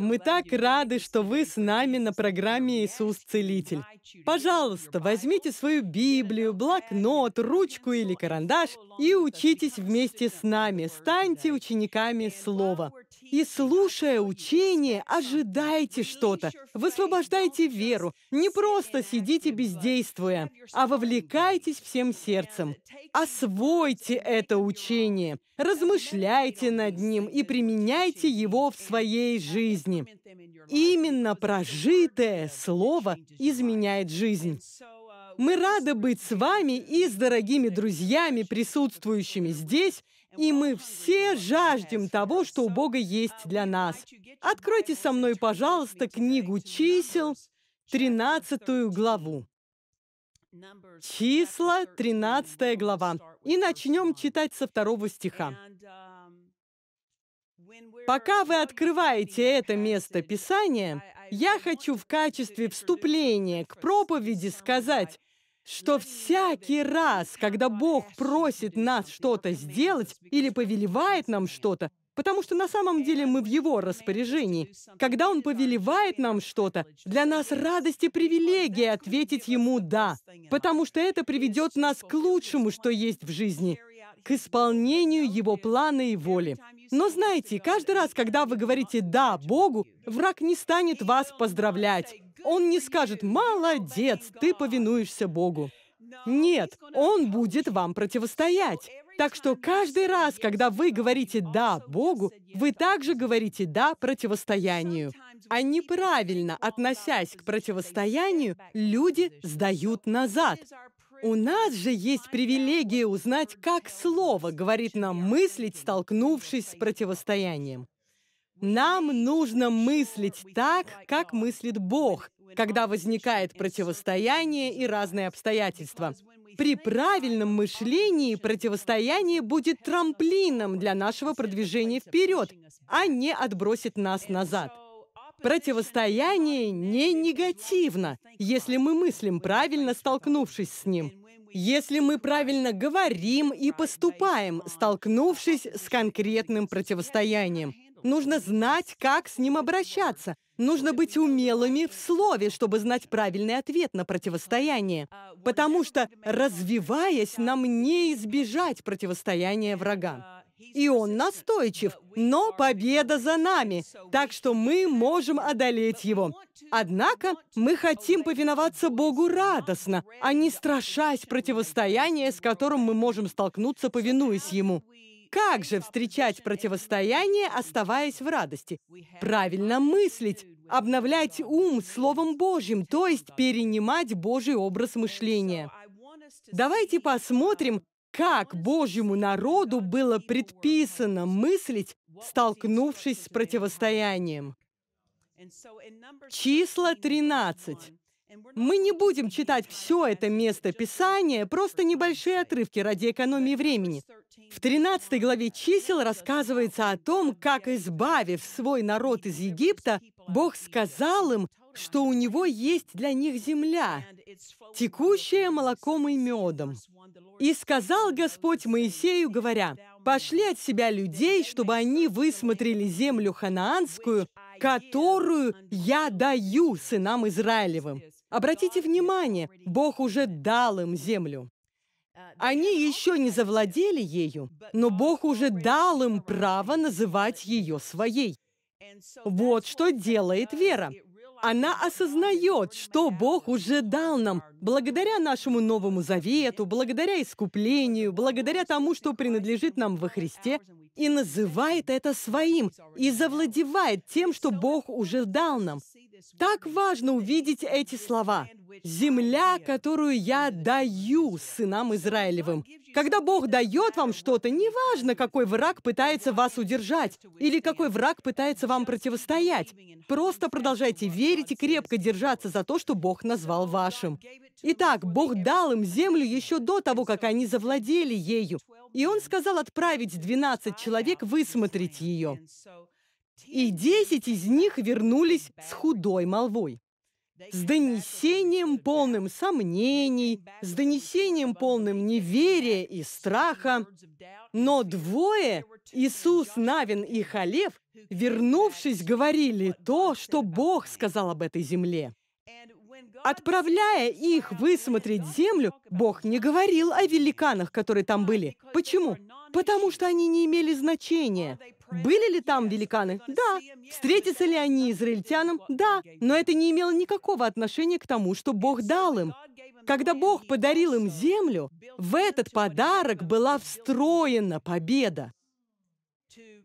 Мы так рады, что вы с нами на программе «Иисус Целитель». Пожалуйста, возьмите свою Библию, блокнот, ручку или карандаш и учитесь вместе с нами, станьте учениками Слова. И слушая учение, ожидайте что-то, высвобождайте веру, не просто сидите бездействуя, а вовлекайтесь всем сердцем. Освойте это учение, размышляйте над ним и применяйте его в своей жизни жизни. Именно прожитое слово изменяет жизнь. Uh, мы рады быть с вами и с дорогими друзьями, присутствующими здесь, и мы все жаждем того, что у Бога есть uh, для нас. Откройте со мной, пожалуйста, книгу чисел, 13 главу. Числа, 13 глава. И начнем читать со второго стиха. Uh, Пока вы открываете это место Писания, я хочу в качестве вступления к проповеди сказать, что всякий раз, когда Бог просит нас что-то сделать или повелевает нам что-то, потому что на самом деле мы в Его распоряжении. Когда Он повелевает нам что-то, для нас радость и привилегия ответить Ему «да», потому что это приведет нас к лучшему, что есть в жизни, к исполнению Его плана и воли. Но знаете, каждый раз, когда вы говорите «да» Богу, враг не станет вас поздравлять. Он не скажет «молодец, ты повинуешься Богу». Нет, он будет вам противостоять. Так что каждый раз, когда вы говорите «да» Богу, вы также говорите «да» противостоянию. А неправильно относясь к противостоянию, люди сдают назад. У нас же есть привилегия узнать, как слово говорит нам мыслить, столкнувшись с противостоянием. Нам нужно мыслить так, как мыслит Бог, когда возникает противостояние и разные обстоятельства. При правильном мышлении противостояние будет трамплином для нашего продвижения вперед, а не отбросит нас назад. Противостояние не негативно, если мы мыслим правильно, столкнувшись с ним. Если мы правильно говорим и поступаем, столкнувшись с конкретным противостоянием. Нужно знать, как с ним обращаться. Нужно быть умелыми в слове, чтобы знать правильный ответ на противостояние. Потому что, развиваясь, нам не избежать противостояния врага и он настойчив, но победа за нами, так что мы можем одолеть его. Однако мы хотим повиноваться Богу радостно, а не страшась противостояния, с которым мы можем столкнуться, повинуясь Ему. Как же встречать противостояние, оставаясь в радости? Правильно мыслить, обновлять ум Словом Божьим, то есть перенимать Божий образ мышления. Давайте посмотрим, как Божьему народу было предписано мыслить, столкнувшись с противостоянием. Числа 13. Мы не будем читать все это место Писания, просто небольшие отрывки ради экономии времени. В 13 главе чисел рассказывается о том, как, избавив свой народ из Египта, Бог сказал им, что у него есть для них земля, текущая молоком и медом. И сказал Господь Моисею, говоря, «Пошли от себя людей, чтобы они высмотрели землю ханаанскую, которую я даю сынам Израилевым». Обратите внимание, Бог уже дал им землю. Они еще не завладели ею, но Бог уже дал им право называть ее своей. Вот что делает вера. Она осознает, что Бог уже дал нам, благодаря нашему Новому Завету, благодаря искуплению, благодаря тому, что принадлежит нам во Христе, и называет это своим, и завладевает тем, что Бог уже дал нам. Так важно увидеть эти слова. «Земля, которую я даю сынам Израилевым». Когда Бог дает вам что-то, неважно, какой враг пытается вас удержать или какой враг пытается вам противостоять, просто продолжайте верить и крепко держаться за то, что Бог назвал вашим. Итак, Бог дал им землю еще до того, как они завладели ею, и Он сказал отправить 12 человек высмотреть ее и десять из них вернулись с худой молвой. С донесением, полным сомнений, с донесением, полным неверия и страха. Но двое, Иисус, Навин и Халев, вернувшись, говорили то, что Бог сказал об этой земле. Отправляя их высмотреть землю, Бог не говорил о великанах, которые там были. Почему? Потому что они не имели значения. Были ли там великаны? Да. Встретятся ли они израильтянам? Да. Но это не имело никакого отношения к тому, что Бог дал им. Когда Бог подарил им землю, в этот подарок была встроена победа.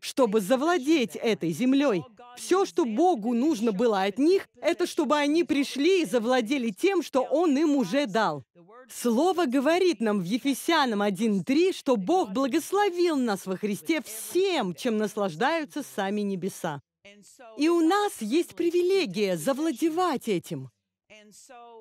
Чтобы завладеть этой землей, все, что Богу нужно было от них, это чтобы они пришли и завладели тем, что Он им уже дал. Слово говорит нам в Ефесянам 1.3, что Бог благословил нас во Христе всем, чем наслаждаются сами небеса. И у нас есть привилегия завладевать этим.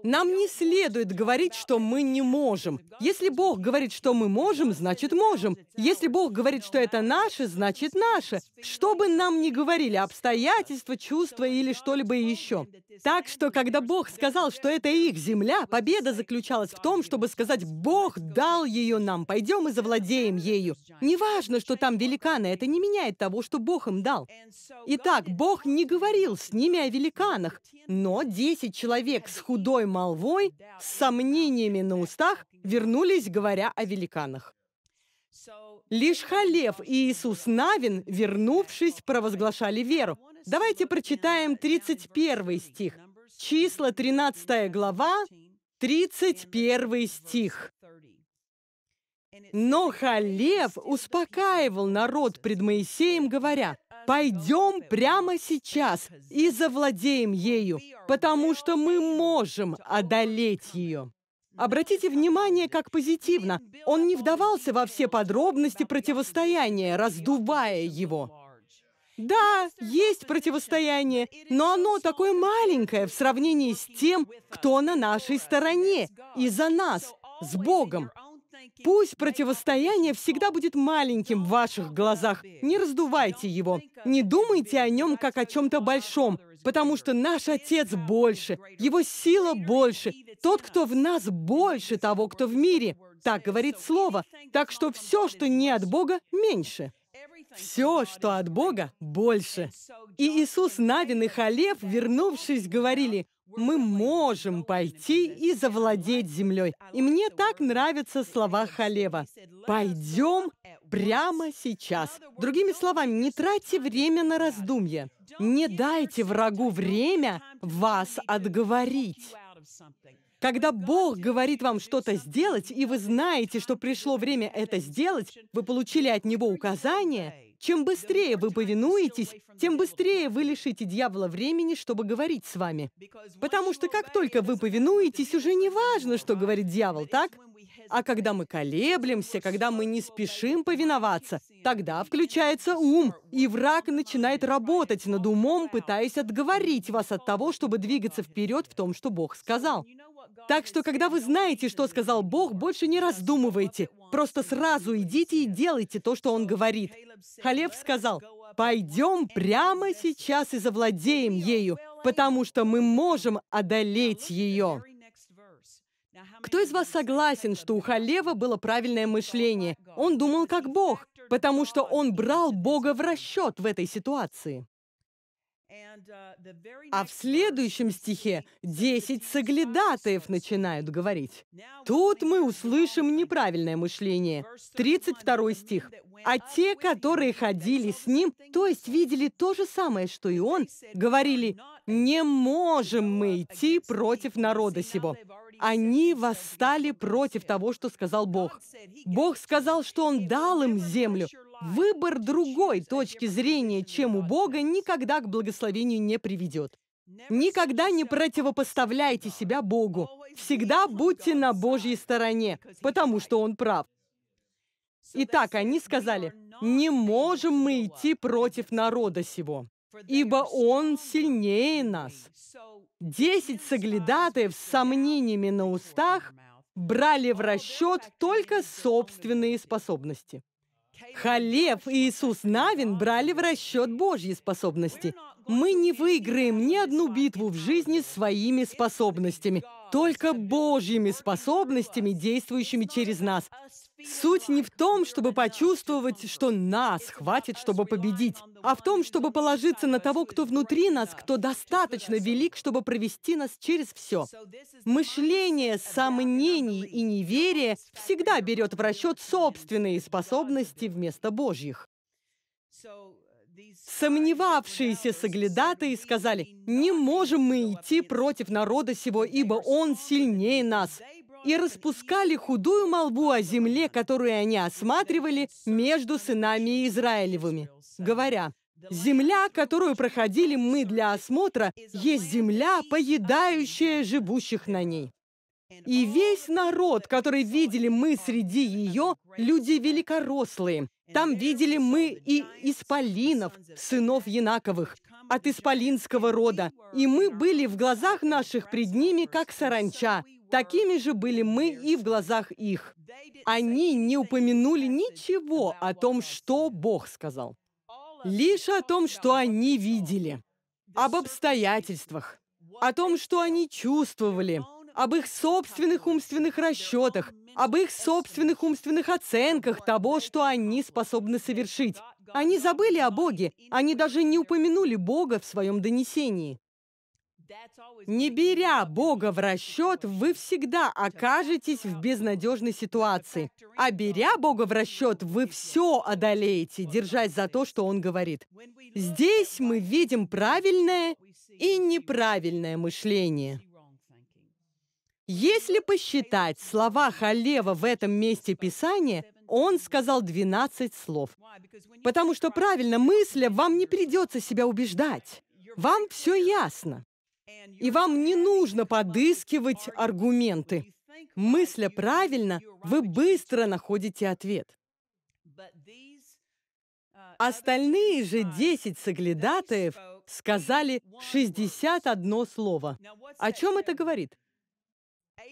Нам не следует говорить, что мы не можем. Если Бог говорит, что мы можем, значит можем. Если Бог говорит, что это наше, значит наше. Что бы нам ни говорили, обстоятельства, чувства или что-либо еще. Так что, когда Бог сказал, что это их земля, победа заключалась в том, чтобы сказать, Бог дал ее нам, пойдем и завладеем ею. Неважно, что там великаны, это не меняет того, что Бог им дал. Итак, Бог не говорил с ними о великанах, но 10 человек человек с худой молвой, с сомнениями на устах, вернулись, говоря о великанах. Лишь Халев и Иисус Навин, вернувшись, провозглашали веру. Давайте прочитаем 31 стих. Числа 13 глава, 31 стих. Но Халев успокаивал народ пред Моисеем, говоря, Пойдем прямо сейчас и завладеем ею, потому что мы можем одолеть ее. Обратите внимание, как позитивно. Он не вдавался во все подробности противостояния, раздувая его. Да, есть противостояние, но оно такое маленькое в сравнении с тем, кто на нашей стороне и за нас, с Богом. Пусть противостояние всегда будет маленьким в ваших глазах. Не раздувайте его. Не думайте о нем как о чем-то большом, потому что наш Отец больше, его сила больше. Тот, кто в нас, больше того, кто в мире. Так говорит Слово. Так что все, что не от Бога, меньше все, что от Бога, больше. И Иисус, Навин и Халев, вернувшись, говорили, мы можем пойти и завладеть землей. И мне так нравятся слова Халева. «Пойдем прямо сейчас». Другими словами, не тратьте время на раздумье. Не дайте врагу время вас отговорить. Когда Бог говорит вам что-то сделать, и вы знаете, что пришло время это сделать, вы получили от Него указание, чем быстрее вы повинуетесь, тем быстрее вы лишите дьявола времени, чтобы говорить с вами. Потому что как только вы повинуетесь, уже не важно, что говорит дьявол, так? А когда мы колеблемся, когда мы не спешим повиноваться, тогда включается ум, и враг начинает работать над умом, пытаясь отговорить вас от того, чтобы двигаться вперед в том, что Бог сказал. Так что, когда вы знаете, что сказал Бог, больше не раздумывайте. Просто сразу идите и делайте то, что Он говорит. Халев сказал, «Пойдем прямо сейчас и завладеем ею, потому что мы можем одолеть ее». Кто из вас согласен, что у Халева было правильное мышление? Он думал как Бог, потому что он брал Бога в расчет в этой ситуации. Uh, а в следующем стихе десять соглядатаев начинают говорить. Тут мы услышим неправильное мышление. 32 стих. А те, которые ходили с ним, то есть видели то же самое, что и он, говорили, не можем мы идти против народа сего они восстали против того, что сказал Бог. Бог сказал, что Он дал им землю. Выбор другой точки зрения, чем у Бога, никогда к благословению не приведет. Никогда не противопоставляйте себя Богу. Всегда будьте на Божьей стороне, потому что Он прав. Итак, они сказали, не можем мы идти против народа сего ибо Он сильнее нас. Десять соглядатаев с сомнениями на устах брали в расчет только собственные способности. Халев и Иисус Навин брали в расчет Божьи способности. Мы не выиграем ни одну битву в жизни своими способностями, только Божьими способностями, действующими через нас. Суть не в том, чтобы почувствовать, что нас хватит, чтобы победить, а в том, чтобы положиться на того, кто внутри нас, кто достаточно велик, чтобы провести нас через все. Мышление сомнений и неверия всегда берет в расчет собственные способности вместо Божьих. Сомневавшиеся соглядатые сказали, «Не можем мы идти против народа сего, ибо он сильнее нас, и распускали худую молву о земле, которую они осматривали между сынами Израилевыми, говоря, «Земля, которую проходили мы для осмотра, есть земля, поедающая живущих на ней». И весь народ, который видели мы среди ее, люди великорослые. Там видели мы и исполинов, сынов Янаковых, от исполинского рода. И мы были в глазах наших пред ними, как саранча, Такими же были мы и в глазах их. Они не упомянули ничего о том, что Бог сказал. Лишь о том, что они видели, об обстоятельствах, о том, что они чувствовали, об их собственных умственных расчетах, об их собственных умственных оценках того, что они способны совершить. Они забыли о Боге, они даже не упомянули Бога в своем донесении. Не беря Бога в расчет, вы всегда окажетесь в безнадежной ситуации. А беря Бога в расчет, вы все одолеете, держась за то, что Он говорит. Здесь мы видим правильное и неправильное мышление. Если посчитать слова Халева в этом месте Писания, он сказал 12 слов. Потому что правильно мысля, вам не придется себя убеждать. Вам все ясно. И вам не нужно подыскивать аргументы. Мысля правильно, вы быстро находите ответ. Остальные же 10 соглядатаев сказали 61 слово. О чем это говорит?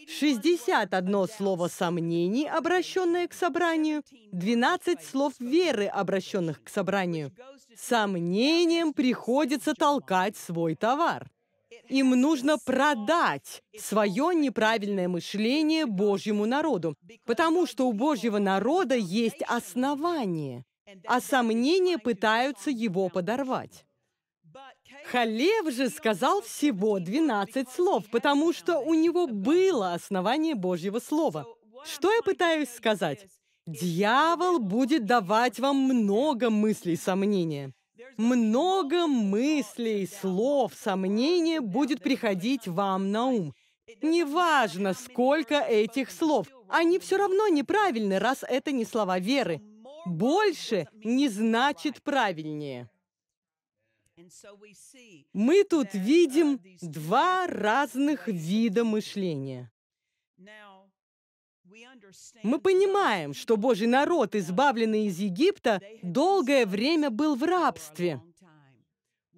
61 слово сомнений, обращенное к собранию, 12 слов веры, обращенных к собранию. Сомнением приходится толкать свой товар. Им нужно продать свое неправильное мышление Божьему народу, потому что у Божьего народа есть основание, а сомнения пытаются его подорвать. Халев же сказал всего 12 слов, потому что у него было основание Божьего Слова. Что я пытаюсь сказать? Дьявол будет давать вам много мыслей сомнения много мыслей, слов, сомнения будет приходить вам на ум. Неважно, сколько этих слов, они все равно неправильны, раз это не слова веры. Больше не значит правильнее. Мы тут видим два разных вида мышления. Мы понимаем, что Божий народ, избавленный из Египта, долгое время был в рабстве.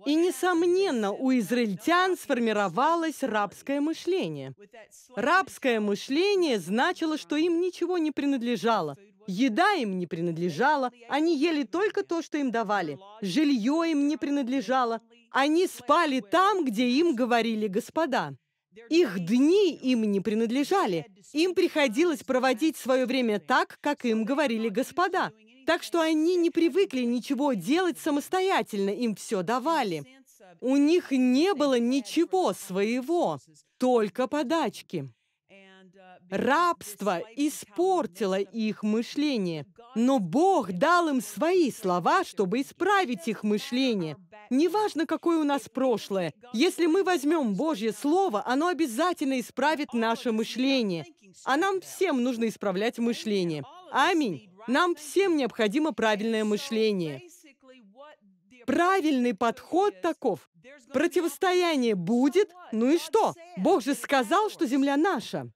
И, несомненно, у израильтян сформировалось рабское мышление. Рабское мышление значило, что им ничего не принадлежало. Еда им не принадлежала, они ели только то, что им давали. Жилье им не принадлежало, они спали там, где им говорили господа. Их дни им не принадлежали. Им приходилось проводить свое время так, как им говорили господа. Так что они не привыкли ничего делать самостоятельно, им все давали. У них не было ничего своего, только подачки. Рабство испортило их мышление, но Бог дал им свои слова, чтобы исправить их мышление – Неважно, какое у нас прошлое, если мы возьмем Божье Слово, оно обязательно исправит наше мышление. А нам всем нужно исправлять мышление. Аминь. Нам всем необходимо правильное мышление. Правильный подход таков. Противостояние будет, ну и что? Бог же сказал, что земля наша.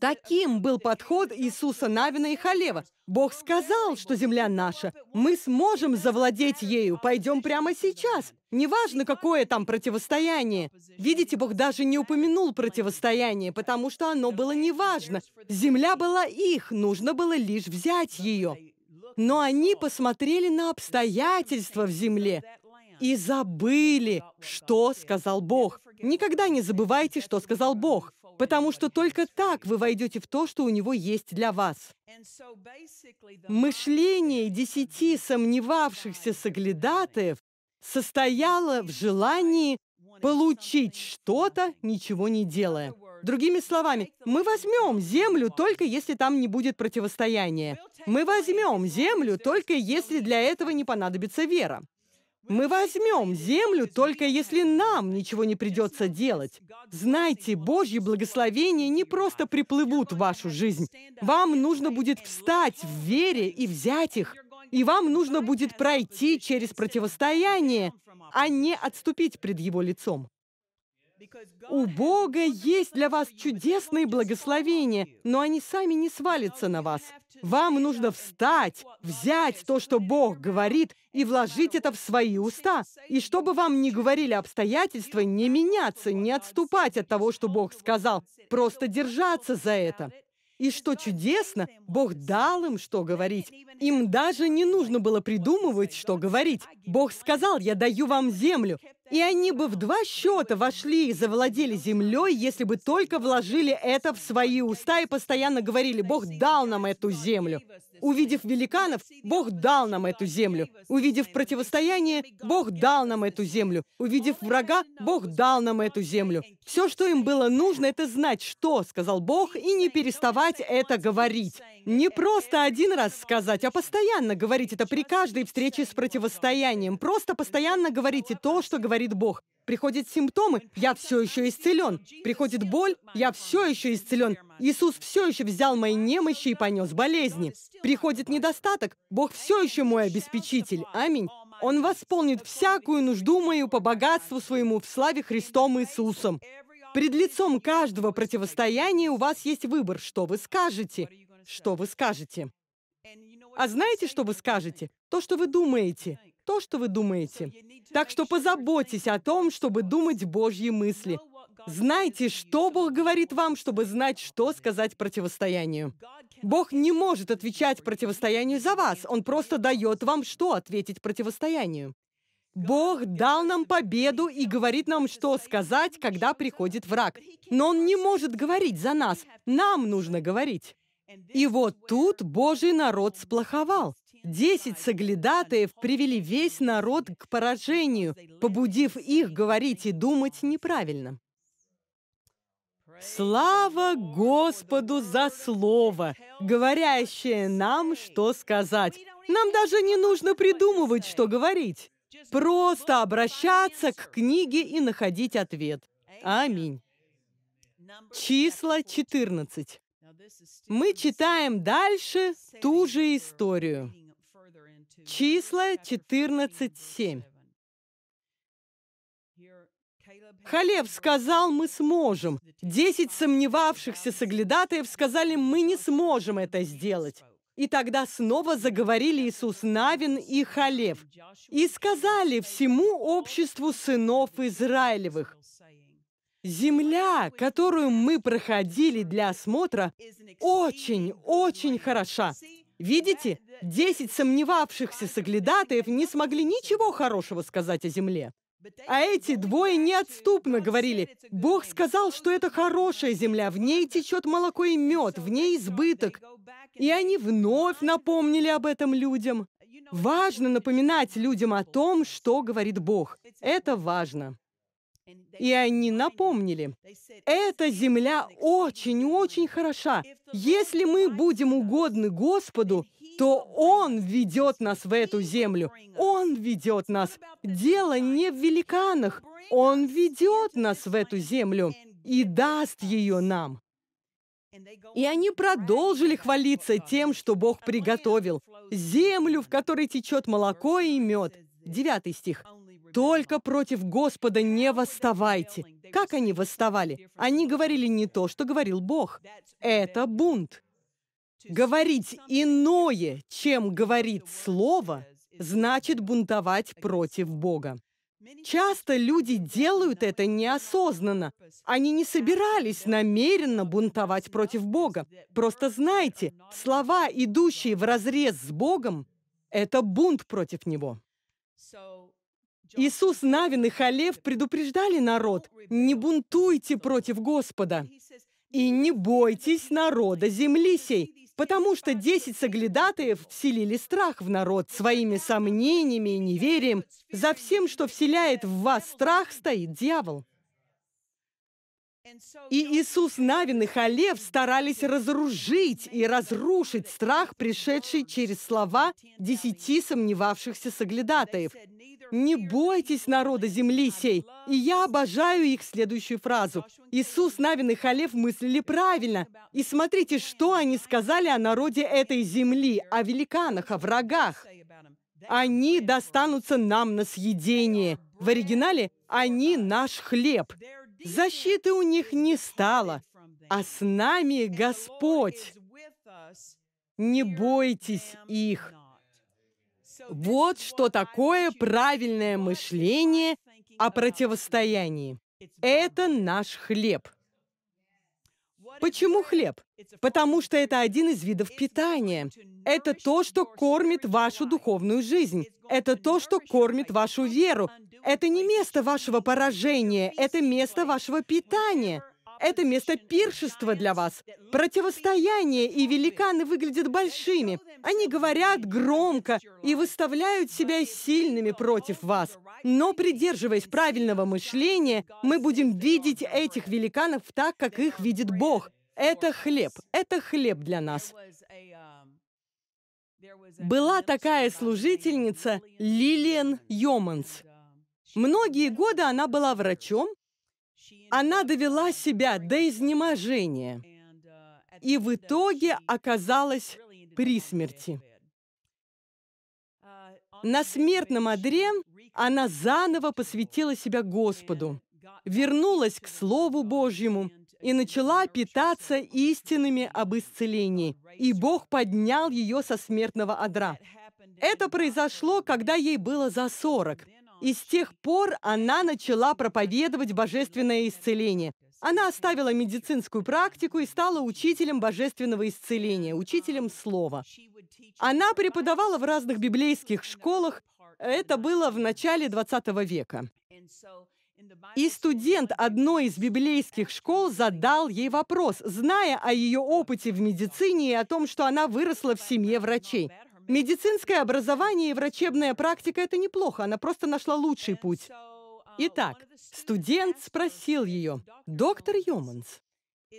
Таким был подход Иисуса Навина и Халева. Бог сказал, что земля наша. Мы сможем завладеть ею. Пойдем прямо сейчас. Неважно, какое там противостояние. Видите, Бог даже не упомянул противостояние, потому что оно было неважно. Земля была их, нужно было лишь взять ее. Но они посмотрели на обстоятельства в земле и забыли, что сказал Бог. Никогда не забывайте, что сказал Бог потому что только так вы войдете в то, что у него есть для вас. Мышление десяти сомневавшихся соглядатаев состояло в желании получить что-то, ничего не делая. Другими словами, мы возьмем землю, только если там не будет противостояния. Мы возьмем землю, только если для этого не понадобится вера. Мы возьмем землю, только если нам ничего не придется делать. Знайте, Божьи благословения не просто приплывут в вашу жизнь. Вам нужно будет встать в вере и взять их. И вам нужно будет пройти через противостояние, а не отступить пред его лицом. У Бога есть для вас чудесные благословения, но они сами не свалятся на вас. Вам нужно встать, взять то, что Бог говорит, и вложить это в свои уста. И чтобы вам не говорили обстоятельства, не меняться, не отступать от того, что Бог сказал, просто держаться за это. И что чудесно, Бог дал им, что говорить. Им даже не нужно было придумывать, что говорить. Бог сказал, я даю вам землю. И они бы в два счета вошли и завладели землей, если бы только вложили это в свои уста и постоянно говорили, «Бог дал нам эту землю». Увидев великанов, Бог дал нам эту землю. Увидев противостояние, Бог дал нам эту землю. Увидев врага, Бог дал нам эту землю. Все, что им было нужно, это знать, что сказал Бог, и не переставать это говорить. Не просто один раз сказать, а постоянно говорить это при каждой встрече с противостоянием. Просто постоянно говорите то, что говорит Бог. Приходят симптомы, я все еще исцелен. Приходит боль, я все еще исцелен. Иисус все еще взял мои немощи и понес болезни. Приходит недостаток, Бог все еще мой обеспечитель. Аминь. Он восполнит всякую нужду мою по богатству своему в славе Христом Иисусом. Пред лицом каждого противостояния у вас есть выбор, что вы скажете что вы скажете. А знаете, что вы скажете? То, что вы думаете. То, что вы думаете. Так что позаботьтесь о том, чтобы думать Божьи мысли. Знайте, что Бог говорит вам, чтобы знать, что сказать противостоянию. Бог не может отвечать противостоянию за вас. Он просто дает вам, что ответить противостоянию. Бог дал нам победу и говорит нам, что сказать, когда приходит враг. Но Он не может говорить за нас. Нам нужно говорить. И вот тут Божий народ сплоховал. Десять соглядатаев привели весь народ к поражению, побудив их говорить и думать неправильно. Слава Господу за Слово, говорящее нам, что сказать. Нам даже не нужно придумывать, что говорить. Просто обращаться к книге и находить ответ. Аминь. Числа 14 мы читаем дальше ту же историю. Числа 14.7. Халев сказал, мы сможем. Десять сомневавшихся соглядатаев сказали, мы не сможем это сделать. И тогда снова заговорили Иисус Навин и Халев. И сказали всему обществу сынов Израилевых, Земля, которую мы проходили для осмотра, очень-очень хороша. Видите, десять сомневавшихся соглядатаев не смогли ничего хорошего сказать о земле. А эти двое неотступно говорили, «Бог сказал, что это хорошая земля, в ней течет молоко и мед, в ней избыток». И они вновь напомнили об этом людям. Важно напоминать людям о том, что говорит Бог. Это важно. И они напомнили, эта земля очень-очень хороша. Если мы будем угодны Господу, то Он ведет нас в эту землю. Он ведет нас. Дело не в великанах. Он ведет нас в эту землю и даст ее нам. И они продолжили хвалиться тем, что Бог приготовил. Землю, в которой течет молоко и мед. Девятый стих. Только против Господа не восставайте. Как они восставали? Они говорили не то, что говорил Бог. Это бунт. Говорить иное, чем говорит Слово, значит бунтовать против Бога. Часто люди делают это неосознанно. Они не собирались намеренно бунтовать против Бога. Просто знайте, слова, идущие в разрез с Богом, это бунт против Него. Иисус, Навин и Халев предупреждали народ, не бунтуйте против Господа и не бойтесь народа земли сей, потому что десять соглядатаев вселили страх в народ своими сомнениями и неверием. За всем, что вселяет в вас страх, стоит дьявол. И Иисус Навин и Халев старались разоружить и разрушить страх, пришедший через слова десяти сомневавшихся соглядатаев. «Не бойтесь народа земли сей». И я обожаю их следующую фразу. Иисус, Навин и Халев мыслили правильно. И смотрите, что они сказали о народе этой земли, о великанах, о врагах. «Они достанутся нам на съедение». В оригинале «они наш хлеб». Защиты у них не стало, а с нами Господь. Не бойтесь их. Вот что такое правильное мышление о противостоянии. Это наш хлеб. Почему хлеб? Потому что это один из видов питания. Это то, что кормит вашу духовную жизнь. Это то, что кормит вашу веру. Это не место вашего поражения, это место вашего питания. Это место пиршества для вас. Противостояние и великаны выглядят большими. Они говорят громко и выставляют себя сильными против вас. Но придерживаясь правильного мышления, мы будем видеть этих великанов так, как их видит Бог. Это хлеб. Это хлеб для нас. Была такая служительница Лилиан Йоманс. Многие годы она была врачом, она довела себя до изнеможения и в итоге оказалась при смерти. На смертном одре она заново посвятила себя Господу, вернулась к Слову Божьему и начала питаться истинами об исцелении, и Бог поднял ее со смертного одра. Это произошло, когда ей было за сорок – и с тех пор она начала проповедовать божественное исцеление. Она оставила медицинскую практику и стала учителем божественного исцеления, учителем слова. Она преподавала в разных библейских школах. Это было в начале 20 века. И студент одной из библейских школ задал ей вопрос, зная о ее опыте в медицине и о том, что она выросла в семье врачей. Медицинское образование и врачебная практика – это неплохо, она просто нашла лучший путь. Uh, Итак, студент спросил ее, доктор Йоманс,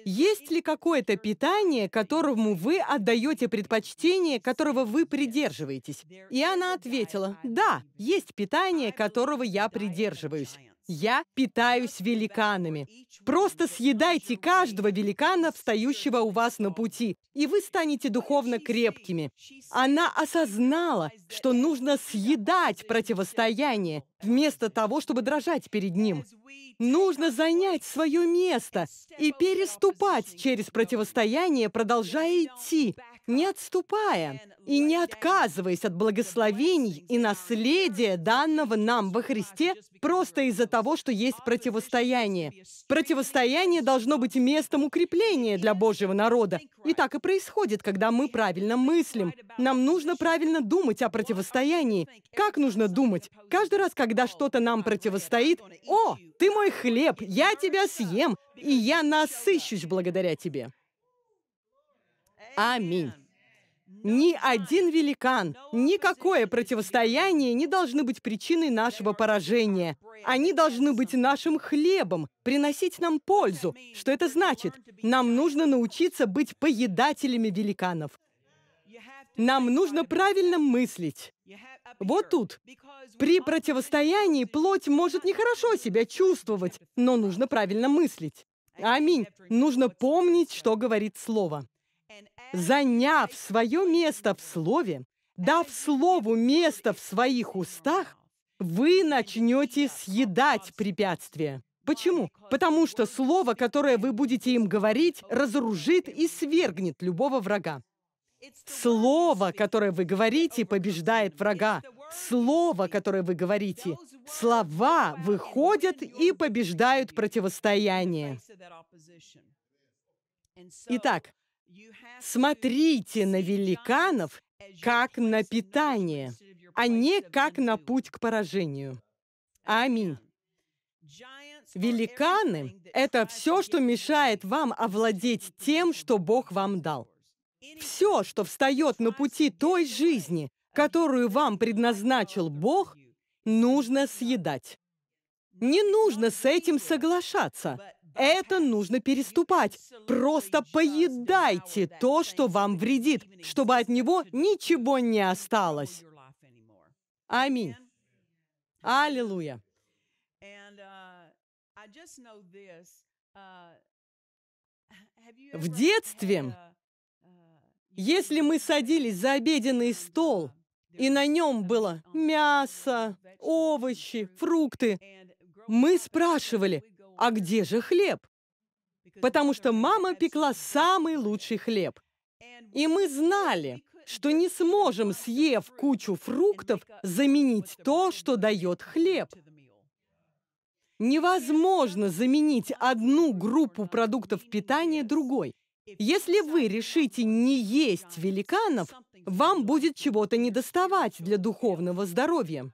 есть ли какое-то питание, которому вы отдаете предпочтение, которого вы придерживаетесь? И она ответила, да, есть питание, которого я придерживаюсь. Я питаюсь великанами. Просто съедайте каждого великана, встающего у вас на пути, и вы станете духовно крепкими. Она осознала, что нужно съедать противостояние, вместо того, чтобы дрожать перед ним. Нужно занять свое место и переступать через противостояние, продолжая идти, не отступая и не отказываясь от благословений и наследия данного нам во Христе просто из-за того, что есть противостояние. Противостояние должно быть местом укрепления для Божьего народа. И так и происходит, когда мы правильно мыслим. Нам нужно правильно думать о противостоянии. Как нужно думать? Каждый раз, когда что-то нам противостоит, «О, ты мой хлеб, я тебя съем, и я насыщусь благодаря тебе». Аминь. Ни один великан, никакое противостояние не должны быть причиной нашего поражения. Они должны быть нашим хлебом, приносить нам пользу. Что это значит? Нам нужно научиться быть поедателями великанов. Нам нужно правильно мыслить. Вот тут. При противостоянии плоть может нехорошо себя чувствовать, но нужно правильно мыслить. Аминь. Нужно помнить, что говорит Слово заняв свое место в слове, дав слову место в своих устах, вы начнете съедать препятствия. Почему? Потому что слово, которое вы будете им говорить, разоружит и свергнет любого врага. Слово, которое вы говорите, побеждает врага. Слово, которое вы говорите. Слова выходят и побеждают противостояние. Итак, Смотрите на великанов как на питание, а не как на путь к поражению. Аминь. Великаны — это все, что мешает вам овладеть тем, что Бог вам дал. Все, что встает на пути той жизни, которую вам предназначил Бог, нужно съедать. Не нужно с этим соглашаться, это нужно переступать. Просто поедайте то, что вам вредит, чтобы от него ничего не осталось. Аминь. Аллилуйя. В детстве, если мы садились за обеденный стол, и на нем было мясо, овощи, фрукты, мы спрашивали, а где же хлеб? Потому что мама пекла самый лучший хлеб. И мы знали, что не сможем, съев кучу фруктов, заменить то, что дает хлеб. Невозможно заменить одну группу продуктов питания другой. Если вы решите не есть великанов, вам будет чего-то недоставать для духовного здоровья.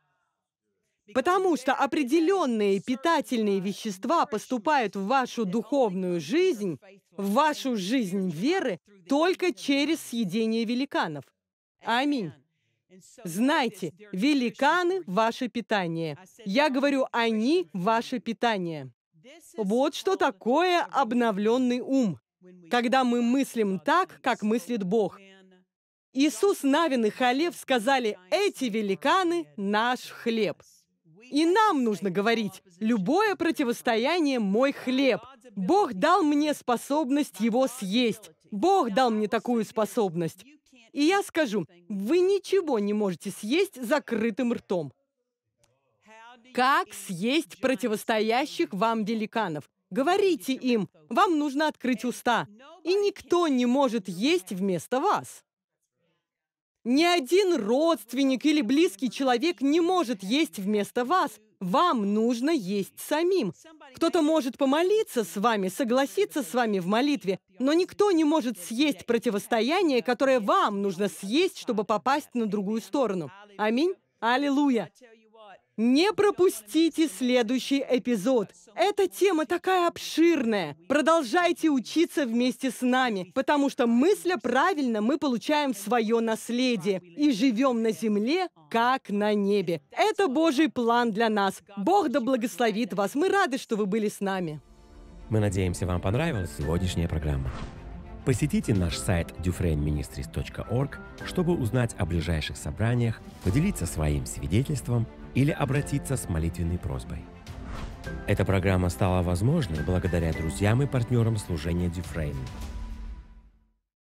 Потому что определенные питательные вещества поступают в вашу духовную жизнь, в вашу жизнь веры, только через съедение великанов. Аминь. Знайте, великаны – ваше питание. Я говорю, они – ваше питание. Вот что такое обновленный ум, когда мы мыслим так, как мыслит Бог. Иисус, Навин и Халев сказали, «Эти великаны – наш хлеб». И нам нужно говорить, любое противостояние – мой хлеб. Бог дал мне способность его съесть. Бог дал мне такую способность. И я скажу, вы ничего не можете съесть закрытым ртом. Как съесть противостоящих вам великанов? Говорите им, вам нужно открыть уста, и никто не может есть вместо вас. Ни один родственник или близкий человек не может есть вместо вас. Вам нужно есть самим. Кто-то может помолиться с вами, согласиться с вами в молитве, но никто не может съесть противостояние, которое вам нужно съесть, чтобы попасть на другую сторону. Аминь. Аллилуйя. Не пропустите следующий эпизод. Эта тема такая обширная. Продолжайте учиться вместе с нами, потому что мысля правильно мы получаем свое наследие и живем на земле, как на небе. Это Божий план для нас. Бог да благословит вас. Мы рады, что вы были с нами. Мы надеемся, вам понравилась сегодняшняя программа. Посетите наш сайт dufrainministries.org, чтобы узнать о ближайших собраниях, поделиться своим свидетельством – или обратиться с молитвенной просьбой. Эта программа стала возможной благодаря друзьям и партнерам служения Дюфрейн.